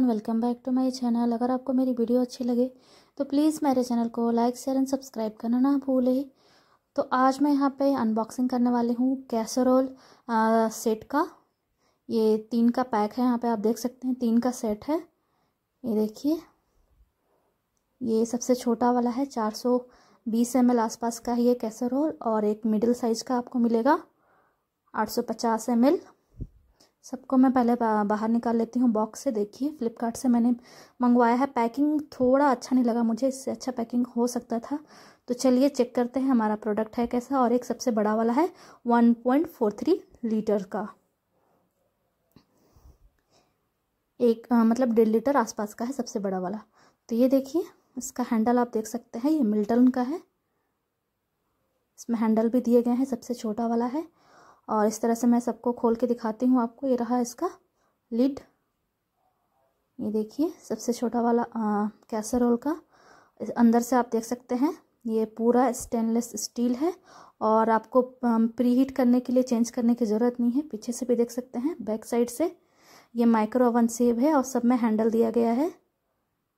everyone welcome back to my channel अगर आपको मेरी वीडियो अच्छी लगे तो प्लीज़ मेरे चैनल को लाइक शेयर एंड सब्सक्राइब करना ना ही तो आज मैं यहाँ पे अनबॉक्सिंग करने वाली हूँ कैसरोल सेट का ये तीन का पैक है यहाँ पे आप देख सकते हैं तीन का सेट है ये देखिए ये सबसे छोटा वाला है चार सौ बीस एम एल आसपास का ये कैसरोल और एक मिडिल साइज़ का आपको मिलेगा आठ सौ पचास एम एल सबको मैं पहले बाहर निकाल लेती हूँ बॉक्स से देखिए फ्लिपकार्ट से मैंने मंगवाया है पैकिंग थोड़ा अच्छा नहीं लगा मुझे इससे अच्छा पैकिंग हो सकता था तो चलिए चेक करते हैं हमारा प्रोडक्ट है कैसा और एक सबसे बड़ा वाला है 1.43 लीटर का एक आ, मतलब डेढ़ लीटर आसपास का है सबसे बड़ा वाला तो ये देखिए इसका हैंडल आप देख सकते हैं ये मिल्टन का है इसमें हैंडल भी दिए गए हैं सबसे छोटा वाला है और इस तरह से मैं सबको खोल के दिखाती हूँ आपको ये रहा इसका लिड ये देखिए सबसे छोटा वाला कैसरोल का अंदर से आप देख सकते हैं ये पूरा स्टेनलेस स्टील है और आपको प्री हीट करने के लिए चेंज करने की ज़रूरत नहीं है पीछे से भी देख सकते हैं बैक साइड से ये माइक्रो ओवन सेव है और सब में हैंडल दिया गया है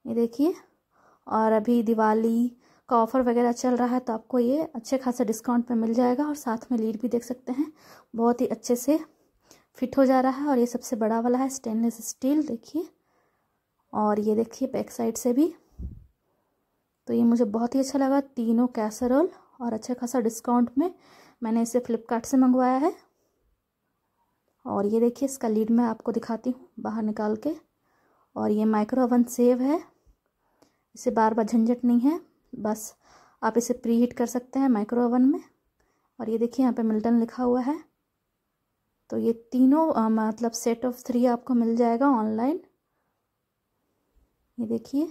ये देखिए और अभी दिवाली का ऑफ़र वगैरह चल रहा है तो आपको ये अच्छे खासा डिस्काउंट पे मिल जाएगा और साथ में लीड भी देख सकते हैं बहुत ही अच्छे से फिट हो जा रहा है और ये सबसे बड़ा वाला है स्टेनलेस स्टील देखिए और ये देखिए बैक साइड से भी तो ये मुझे बहुत ही अच्छा लगा तीनों कैसरोल और अच्छा खासा डिस्काउंट में मैंने इसे फ्लिपकार्ट से मंगवाया है और ये देखिए इसका लीड मैं आपको दिखाती हूँ बाहर निकाल के और ये माइक्रो ओवन सेव है इसे बार बार झंझट नहीं है बस आप इसे प्री हीट कर सकते हैं माइक्रो ओवन में और ये देखिए यहाँ पे मिल्टन लिखा हुआ है तो ये तीनों आ, मतलब सेट ऑफ थ्री आपको मिल जाएगा ऑनलाइन ये देखिए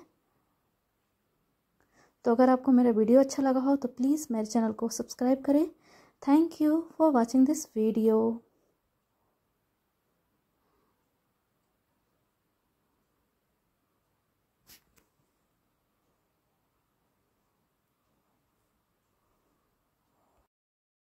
तो अगर आपको मेरा वीडियो अच्छा लगा हो तो प्लीज़ मेरे चैनल को सब्सक्राइब करें thank you for watching this video